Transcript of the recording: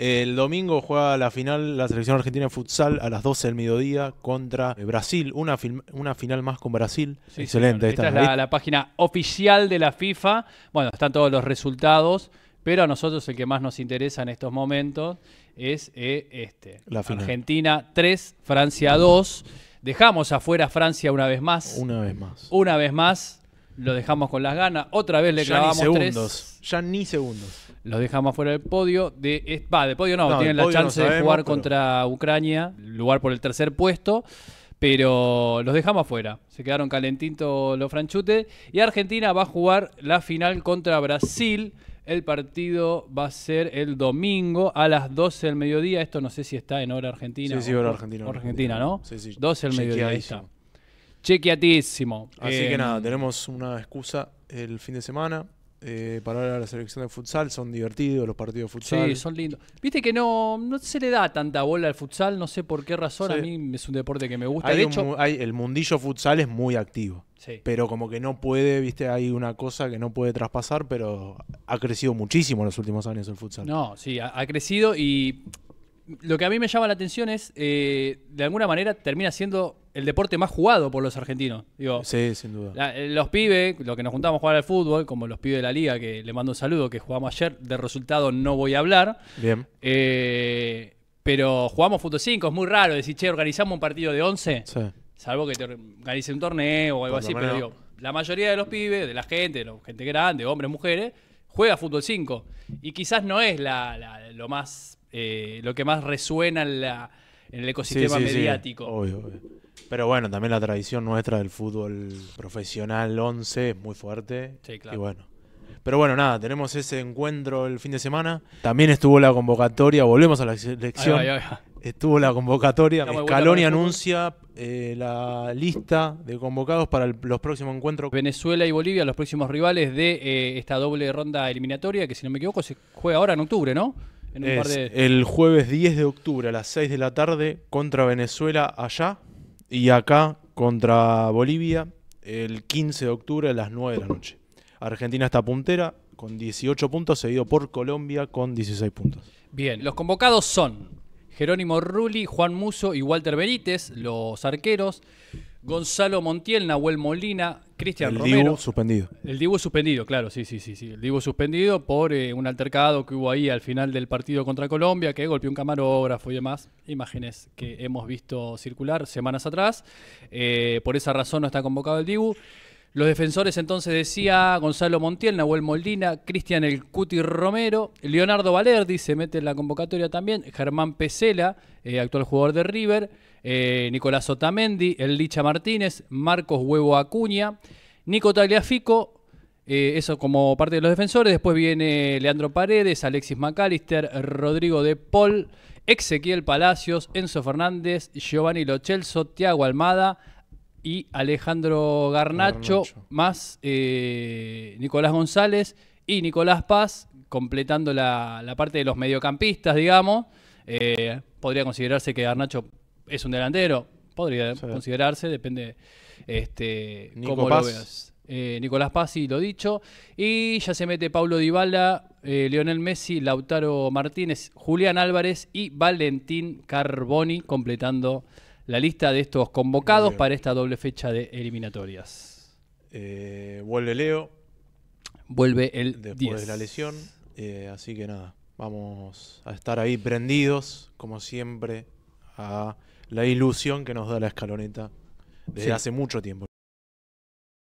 El domingo juega la final la selección argentina de futsal a las 12 del mediodía contra Brasil. Una, una final más con Brasil. Excelente. Esta, esta, es la, página oficial de la FIFA. Bueno, están todos los resultados pero a nosotros el que más nos interesa en estos momentos es eh, este. Argentina 3, Francia 2. Dejamos afuera a Francia una vez más. Una vez más. Una vez más lo dejamos con las ganas. Otra vez le ya clavamos segundos. Ya ni segundos. Los dejamos fuera del podio. De, va, de podio no, tienen la chance de jugar contra Ucrania, lugar por el tercer puesto. Pero los dejamos fuera. Se quedaron calentitos los franchutes. Y Argentina va a jugar la final contra Brasil. El partido va a ser el domingo a las 12 del mediodía. Esto no sé si está en hora argentina. Sí, sí, hora argentina. Hora argentina, ¿no? Sí, sí. 12 del mediodía. Ahí está. Chequeatísimo. Así que em, nada, tenemos una excusa el fin de semana. Eh, para hablar a la selección de futsal, son divertidos los partidos de futsal. Sí, son lindos. Viste que no, no se le da tanta bola al futsal, no sé por qué razón, a mí es un deporte que me gusta. de hecho, el mundillo futsal es muy activo, sí. pero como que no puede, viste, hay una cosa que no puede traspasar, pero ha crecido muchísimo en los últimos años el futsal. No, sí, ha, crecido y lo que a mí me llama la atención es, eh, de alguna manera termina siendo el deporte más jugado por los argentinos. sí, sin duda. Eh, los pibes, los que nos juntamos a jugar al fútbol, como los pibes de la liga, que le mando un saludo, que jugamos ayer, de resultado no voy a hablar. Bien. Eh, pero jugamos fútbol 5, es muy raro decir, che, organizamos un partido de 11. Salvo que te organice un torneo o algo así, pero digo, la mayoría de los pibes, de la gente, gente grande, hombres, mujeres, juega fútbol 5. Y quizás no es la, lo, más, eh, lo que más resuena en el ecosistema mediático. Obvio, obvio. Pero bueno, también la tradición nuestra del fútbol profesional 11 es muy fuerte. Sí, claro. Y bueno. Pero bueno, nada, tenemos ese encuentro el fin de semana. También estuvo la convocatoria, volvemos a la selección. Estuvo la convocatoria. y anuncia eh, la lista de convocados para los próximos encuentros. Venezuela y Bolivia, los próximos rivales de eh, esta doble ronda eliminatoria, que si no me equivoco se juega ahora en octubre, ¿no? El jueves 10 de octubre a las 6 de la tarde contra Venezuela allá. Y acá contra Bolivia el 15 de octubre a las 9 de la noche. Argentina está puntera con 18 puntos, seguido por Colombia con 16 puntos. Bien, los convocados son Jerónimo Rulli, Juan Muso y Walter Benítez, los arqueros, Gonzalo Montiel, Nahuel Molina, Cristian Romero. El Dibu suspendido. El Dibu suspendido, claro, sí, sí, sí. sí. El Dibu suspendido por eh, un altercado que hubo ahí al final del partido contra Colombia, que golpeó un camarógrafo y demás. Imágenes que hemos visto circular semanas atrás. Eh, por esa razón no está convocado el Dibu. Los defensores entonces decía Gonzalo Montiel, Nahuel Moldina, Cristian El Cuti Romero, Leonardo Valerdi se mete en la convocatoria también, Germán Pesela, eh, actual jugador de River, eh, Nicolás Otamendi, El Licha Martínez, Marcos Huevo Acuña, Nico Tagliafico, eh, eso como parte de los defensores, después viene Leandro Paredes, Alexis McAllister, Rodrigo de Paul, Ezequiel Palacios, Enzo Fernández, Giovanni Lochelso, Tiago Almada, y Alejandro Garnacho, más eh, Nicolás González y Nicolás Paz, completando la, parte de los mediocampistas, digamos. Eh, podría considerarse que Garnacho es un delantero, podría considerarse, depende este, cómo lo veas. Eh, Nicolás Paz, y lo dicho. Y ya se mete Paulo Dybala, Lionel Messi, Lautaro Martínez, Julián Álvarez y Valentín Carboni, completando la lista de estos convocados para esta doble fecha de eliminatorias. Eh, vuelve Leo. Vuelve el Después de la lesión. Eh, así que nada, vamos a estar ahí prendidos, como siempre, a la ilusión que nos da la escaloneta desde hace mucho tiempo.